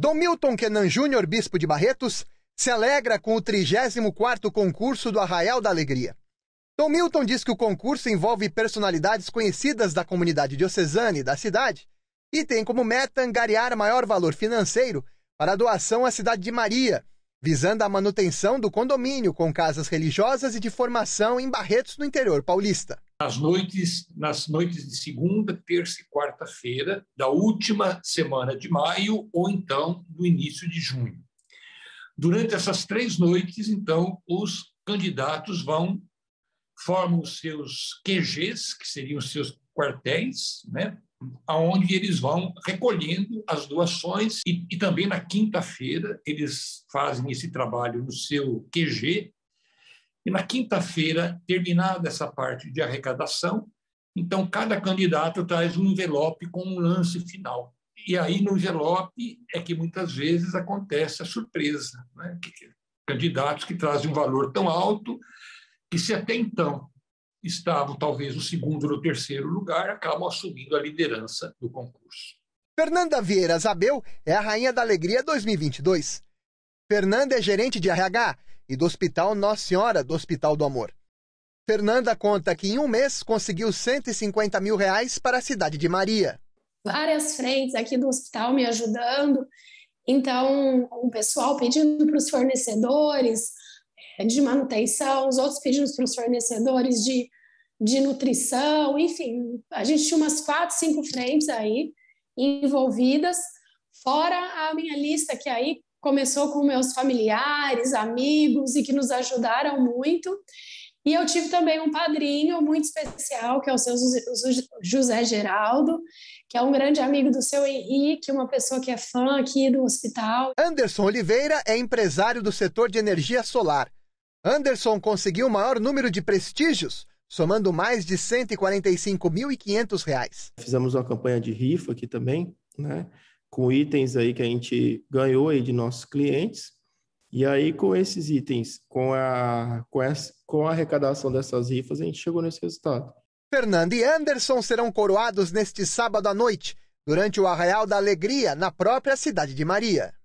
Dom Milton Kenan Júnior, bispo de Barretos, se alegra com o 34º concurso do Arraial da Alegria. Dom Milton diz que o concurso envolve personalidades conhecidas da comunidade diocesana e da cidade e tem como meta angariar maior valor financeiro para a doação à Cidade de Maria, visando a manutenção do condomínio com casas religiosas e de formação em Barretos, no interior paulista. Nas noites, nas noites de segunda, terça e quarta-feira da última semana de maio ou então no início de junho. Durante essas três noites, então, os candidatos vão formam os seus QGs, que seriam os seus quartéis, né? aonde eles vão recolhendo as doações e, e também na quinta-feira eles fazem esse trabalho no seu QG e na quinta-feira terminada essa parte de arrecadação, então cada candidato traz um envelope com um lance final e aí no envelope é que muitas vezes acontece a surpresa, né? Candidatos que trazem um valor tão alto que se até então estavam talvez no segundo ou no terceiro lugar, acabam assumindo a liderança do concurso. Fernanda Vieira Zabel é a rainha da alegria 2022. Fernanda é gerente de RH e do Hospital Nossa Senhora do Hospital do Amor. Fernanda conta que em um mês conseguiu 150 mil reais para a cidade de Maria. Várias frentes aqui do hospital me ajudando. Então, o pessoal pedindo para os fornecedores, de manutenção, os outros pedidos para os fornecedores de, de nutrição, enfim, a gente tinha umas quatro, cinco frentes aí envolvidas, fora a minha lista que aí começou com meus familiares, amigos e que nos ajudaram muito. E eu tive também um padrinho muito especial, que é o seu José Geraldo, que é um grande amigo do seu Henrique, uma pessoa que é fã aqui do hospital. Anderson Oliveira é empresário do setor de energia solar. Anderson conseguiu o maior número de prestígios, somando mais de R$ 145.500. Fizemos uma campanha de rifa aqui também, né? Com itens aí que a gente ganhou aí de nossos clientes. E aí, com esses itens, com a, com, essa, com a arrecadação dessas rifas, a gente chegou nesse resultado. Fernando e Anderson serão coroados neste sábado à noite, durante o Arraial da Alegria, na própria cidade de Maria.